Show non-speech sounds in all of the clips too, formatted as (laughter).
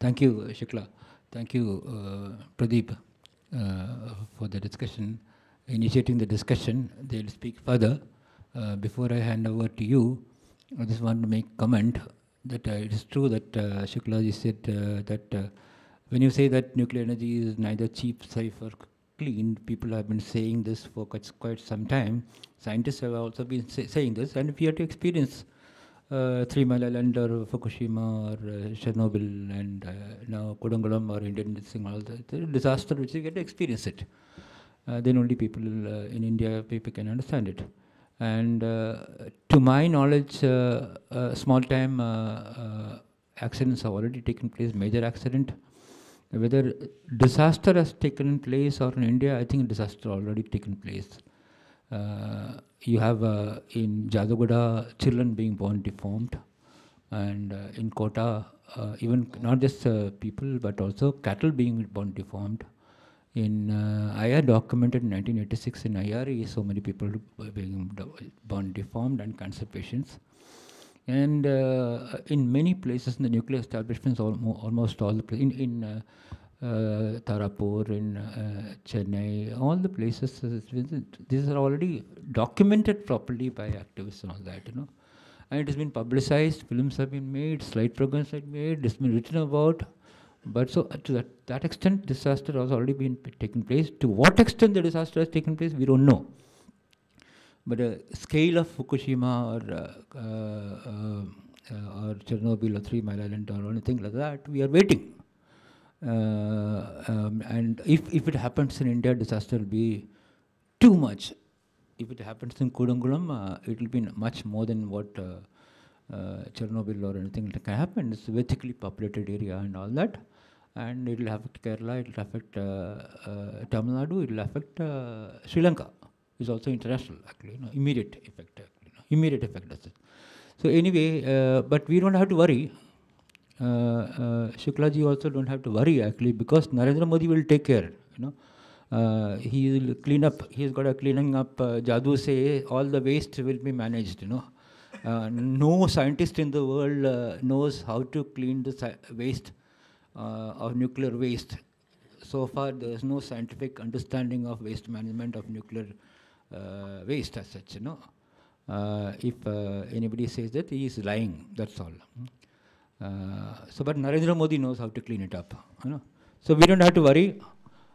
Thank you, uh, Shukla. Thank you, uh, Pradeep, uh, for the discussion, initiating the discussion. They'll speak further. Uh, before I hand over to you, I just want to make comment that uh, it is true that uh, Shukla ji said uh, that when you say that nuclear energy is neither cheap, safe, or clean, people have been saying this for quite, quite some time. Scientists have also been say saying this, and we have to experience uh, Three Mile Island or Fukushima or Chernobyl and uh, now Kodangalam or Indian thing, all the, the disaster which you get to experience it. Uh, then only people uh, in India people can understand it. And to my knowledge, small time accidents have already taken place, major accident whether disaster has taken place or in India, I think disaster already taken place. Uh, you have uh, in Jadagoda children being born deformed, and uh, in Kota even not just people but also cattle being born deformed. In uh, IR documented in 1986 in IRE, so many people being born deformed and cancer patients. And uh, in many places in the nuclear establishments, almo almost all the in in uh, uh, Tarapur in uh, Chennai, all the places These are already documented properly by activists and all that, you know. And it has been publicized, films have been made, slide programs have been made, it's been written about. But so uh, to that, that extent, disaster has already been taken place. To what extent the disaster has taken place, we don't know. But the scale of Fukushima or, uh, uh, uh, or Chernobyl or Three Mile Island or anything like that, we are waiting uh, um, and if, if it happens in India, disaster will be too much. If it happens in Kudangulam, uh, it will be much more than what uh, Chernobyl or anything can happen. It's a very thickly populated area and all that and it will affect Kerala, it will affect uh, uh, Tamil Nadu, it will affect uh, Sri Lanka. It's also international, actually, you know, immediate effect, actually, you know, immediate effect. That's it. So anyway, but we don't have to worry. Uh, uh, Shukla ji also don't have to worry actually because Narendra Modi will take care. You know, uh, he will clean up. He's got a cleaning up. Uh, Jadoo say all the waste will be managed. You know. Uh, no scientist in the world uh, knows how to clean the waste uh, of nuclear waste. So far, there is no scientific understanding of waste management of nuclear waste as such. You know, if anybody says that, he is lying. That's all. Mm uh, so, but Narendra Modi knows how to clean it up. You know? So we don't have to worry.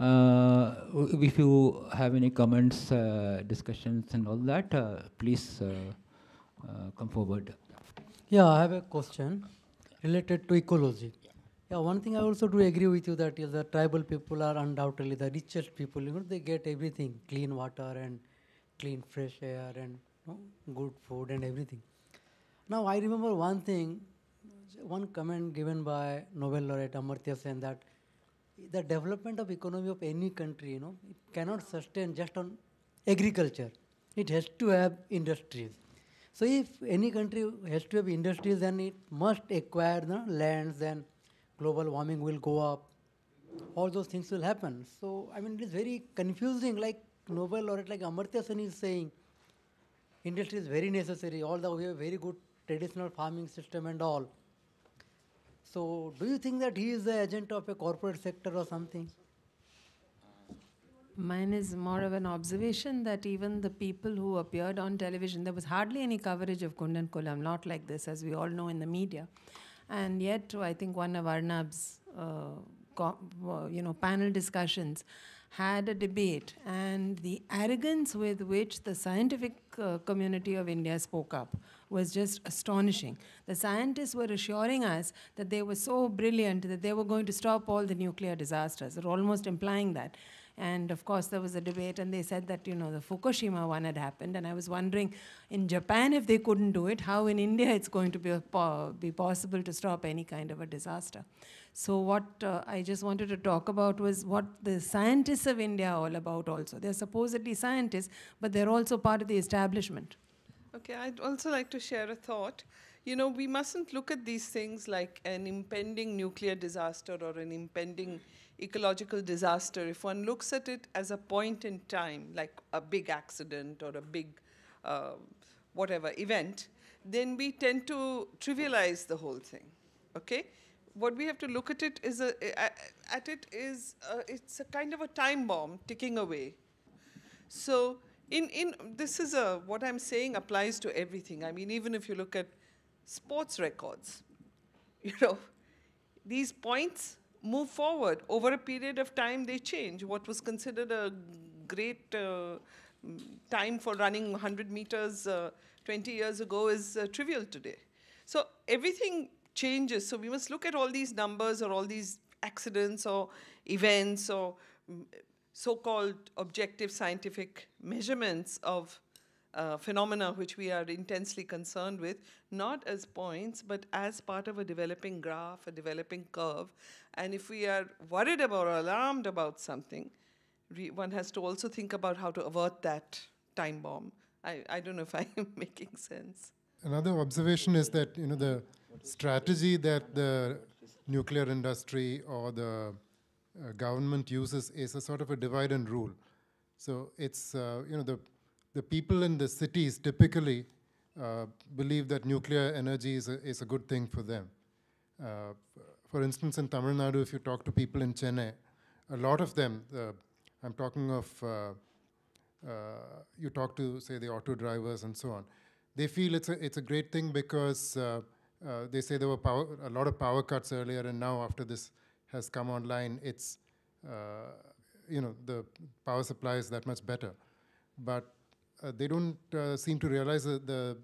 Uh, if you have any comments, uh, discussions, and all that, please come forward. Yeah, I have a question related to ecology. Yeah, one thing I also do agree with you that is the tribal people are undoubtedly the richest people. You know, they get everything: clean water and clean fresh air and you know, good food and everything. Now I remember one thing one comment given by Nobel laureate Amartya Sen that the development of economy of any country, you know, it cannot sustain just on agriculture. It has to have industries. So if any country has to have industries, then it must acquire the lands, then global warming will go up. All those things will happen. So I mean, it is very confusing. Like Nobel laureate, like Amartya Sen is saying, industry is very necessary. Although we have very good traditional farming system and all. So, do you think that he is the agent of a corporate sector or something? Mine is more of an observation that even the people who appeared on television, there was hardly any coverage of Kundan Kolam, not like this, as we all know in the media. And yet, I think one of Arnab's uh, uh you know, panel discussions had a debate, and the arrogance with which the scientific uh, community of India spoke up was just astonishing. The scientists were assuring us that they were so brilliant that they were going to stop all the nuclear disasters. They're almost implying that. And of course, there was a debate, and they said that you know the Fukushima one had happened, and I was wondering, in Japan, if they couldn't do it, how in India it's going to be be possible to stop any kind of a disaster. So what uh, I just wanted to talk about was what the scientists of India are all about. Also, they're supposedly scientists, but they're also part of the establishment. Okay, I'd also like to share a thought. You know, we mustn't look at these things like an impending nuclear disaster or an impending ecological disaster. If one looks at it as a point in time, like a big accident or a big uh, whatever event, then we tend to trivialize the whole thing. Okay? What we have to look at it is a, at it is a, uh, it's a kind of a time bomb ticking away. So in in this is a what I'm saying applies to everything. I mean, even if you look at sports records, (laughs) you know, these points move forward over a period of time. They change. What was considered a great uh, time for running 100 meters uh, 20 years ago is uh, trivial today. So everything changes. So we must look at all these numbers or all these accidents or events or mm, so-called objective scientific measurements of uh, phenomena which we are intensely concerned with, not as points, but as part of a developing graph, a developing curve. And if we are worried about or alarmed about something, one has to also think about how to avert that time bomb. I, I don't know if I'm (laughs) making sense. Another observation is that you know the strategy that the nuclear industry or the uh, government uses is a sort of a divide and rule. So it's, uh, you know, the, the people in the cities typically uh, believe that nuclear energy is a, is a good thing for them. Uh, for instance, in Tamil Nadu, if you talk to people in Chennai, a lot of them, uh, I'm talking of, uh, you talk to, say, the auto drivers and so on, they feel it's a, it's a great thing because they say there were power, a lot of power cuts earlier and now after this has come online, it's uh, you know the power supply is that much better. But uh, they don't uh, seem to realize the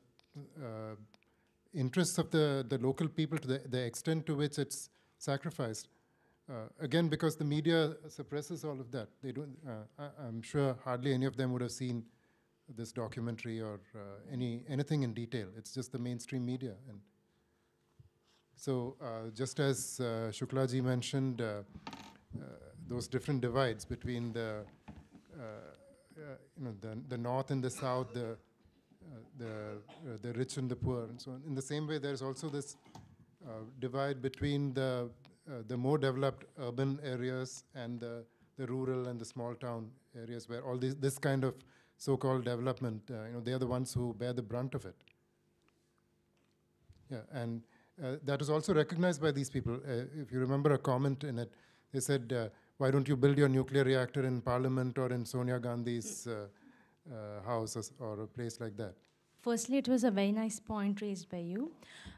interests of the, the local people to the, the extent to which it's sacrificed. Uh, again, because the media suppresses all of that. They don't, uh, I, am sure hardly any of them would have seen this documentary or uh, any anything in detail. It's just the mainstream media. And so uh, just as uh, Shuklaji mentioned, uh, uh, those different divides between the uh, you know the, the north and the south, the the the rich and the poor, and so on. In the same way, there's also this divide between the the more developed urban areas and the the rural and the small town areas where all this this kind of so-called development, uh, you know, they are the ones who bear the brunt of it. Yeah, and uh, that is also recognized by these people. Uh, if you remember a comment in it, they said, uh, why don't you build your nuclear reactor in parliament or in Sonia Gandhi's uh, uh, house or, or, a place like that? Firstly, it was a very nice point raised by you.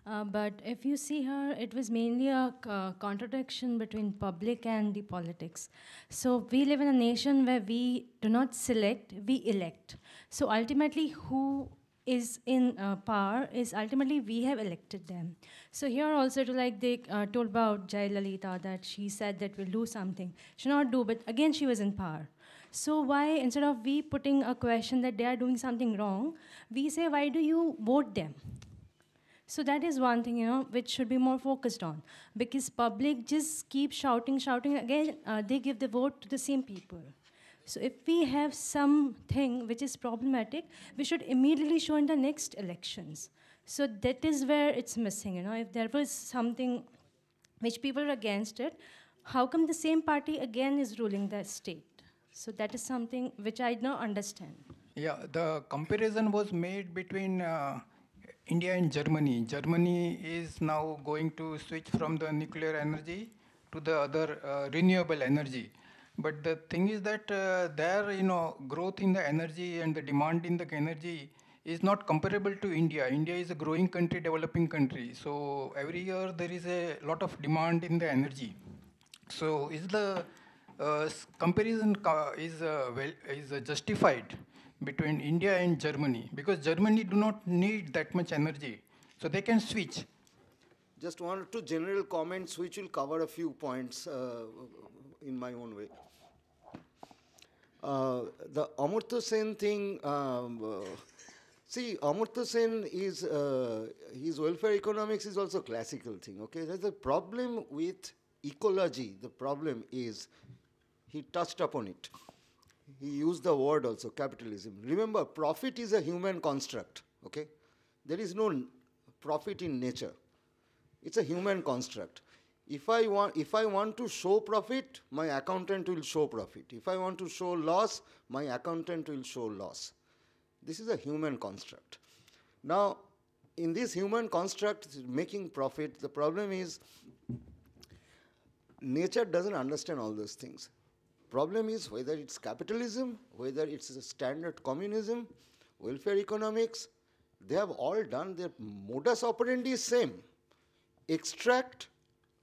Uh, but if you see her, it was mainly a contradiction between public and the politics. So we live in a nation where we do not select, we elect. So ultimately, who is in uh, power is ultimately we have elected them. So here also to like they uh, told about Jayalalitha that she said that we'll do something. She not do, but again she was in power. So why instead of we putting a question that they are doing something wrong, we say why do you vote them? So that is one thing you know which should be more focused on because public just keep shouting, shouting again. Uh, they give the vote to the same people. So if we have something which is problematic, we should immediately show in the next elections. So that is where it's missing. You know, if there was something which people are against it, how come the same party again is ruling the state? So that is something which I don't understand. Yeah, the comparison was made between uh, India and Germany. Germany is now going to switch from the nuclear energy to the other uh, renewable energy. But the thing is that uh, there, you know, growth in the energy and the demand in the energy is not comparable to India. India is a growing country, developing country. So every year there is a lot of demand in the energy. So is the uh, comparison is uh, well, is uh, justified between India and Germany because Germany do not need that much energy, so they can switch. Just one or two general comments which will cover a few points uh, in my own way. Uh, the Amartya Sen thing, um, uh, see, Amartya Sen is, uh, his welfare economics is also classical thing, okay? there's a problem with ecology, the problem is, he touched upon it. He used the word also, capitalism. Remember, profit is a human construct, okay? There is no profit in nature. It's a human construct if I want if I want to show profit, my accountant will show profit. If I want to show loss, my accountant will show loss. This is a human construct. Now, in this human construct, making profit, the problem is nature doesn't understand all those things. Problem is whether it's capitalism, whether it's standard communism, welfare economics, they have all done their modus operandi is same. Extract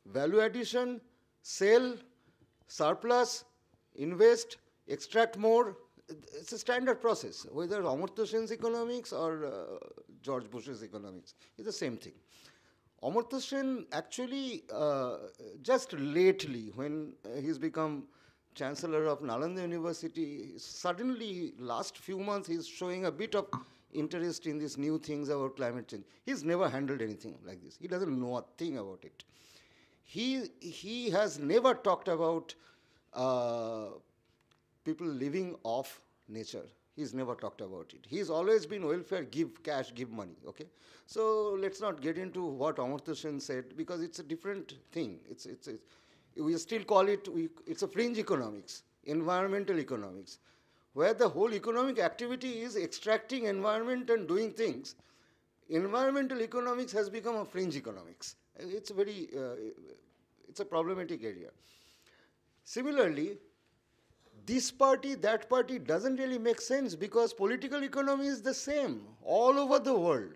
value addition, sell, surplus, invest, extract more. It's a standard process, whether Amartya Sen's economics or uh, George Bush's economics. It's the same thing. Amartya Sen actually, uh, just lately, when uh, he's become chancellor of Nalanda University, suddenly, last few months, he's showing a bit of interest in these new things about climate change. He's never handled anything like this. He doesn't know a thing about it he, he has never talked about uh, people living off nature. He's never talked about it. He's always been welfare, give cash, give money. Okay, so let's not get into what Amartya Sen said because it's a different thing. It's, it's, it's we still call it we, it's a fringe economics, environmental economics, where the whole economic activity is extracting environment and doing things. Environmental economics has become a fringe economics. It's a very, uh, it's a problematic area. Similarly, this party, that party doesn't really make sense because political economy is the same all over the world.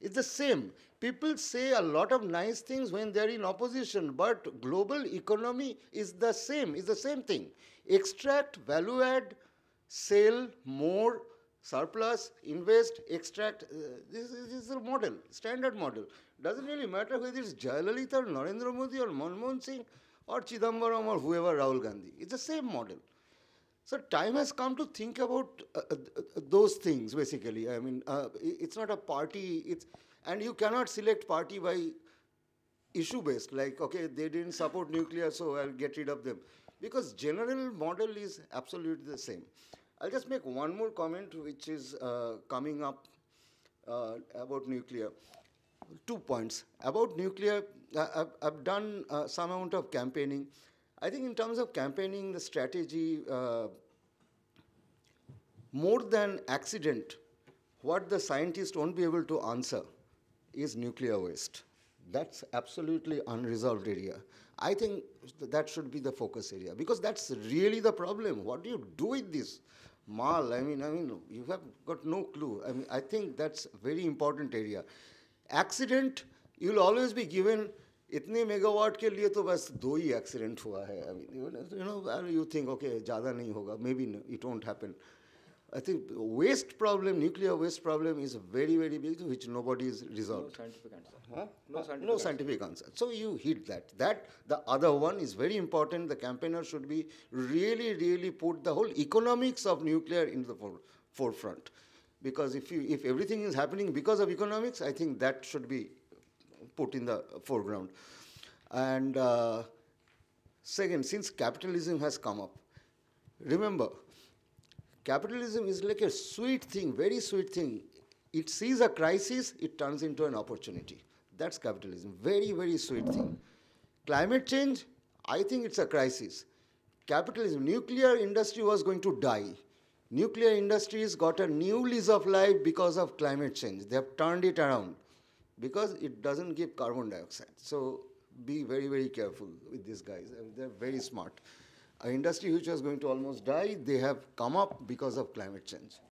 It's the same. People say a lot of nice things when they're in opposition, but global economy is the same, it's the same thing. Extract, value add, sell more, surplus, invest, extract. Uh, this, this is the model, standard model. Doesn't really matter whether it's Jayalalitha or Narendra Modi or Manmohan Singh or Chidambaram or whoever, Rahul Gandhi. It's the same model. So time has come to think about uh, uh, uh those things basically. I mean, uh, it's not a party. It's and you cannot select party by issue based. Like okay, they didn't support nuclear, so I'll get rid of them, because general model is absolutely the same. I'll just make one more comment, which is uh, coming up uh, about nuclear two points. About nuclear, uh, I've, I've done uh, some amount of campaigning. I think in terms of campaigning, the strategy, uh, more than accident, what the scientists won't be able to answer is nuclear waste. That's absolutely unresolved area. I think that should be the focus area because that's really the problem. What do you do with this? Mal, I mean, I mean, you have got no clue. I mean, I think that's very important area. Accident you will always be given इतने megawatt के लिए तो बस दो ही accident हुआ है you know you think okay ज़्यादा नहीं होगा Maybe it won't happen. I think waste problem, nuclear waste problem is very, very big, which nobody is resolved. No scientific answer. No, scientific, answer. So you hit that. That, the other one is very important. The campaigner should be really, really put the whole economics of nuclear into the forefront. Because if, you, if everything is happening because of economics, I think that should be put in the foreground. And uh, second, since capitalism has come up, remember, capitalism is like a sweet thing, very sweet thing. It sees a crisis, it turns into an opportunity. That's capitalism. Very, very sweet thing. Climate change, I think it's a crisis. Capitalism, nuclear industry was going to die. Nuclear industries got a new lease of life because of climate change. They have turned it around because it doesn't give carbon dioxide. So be very, very careful with these guys. they're very smart. An industry which was going to almost die, they have come up because of climate change.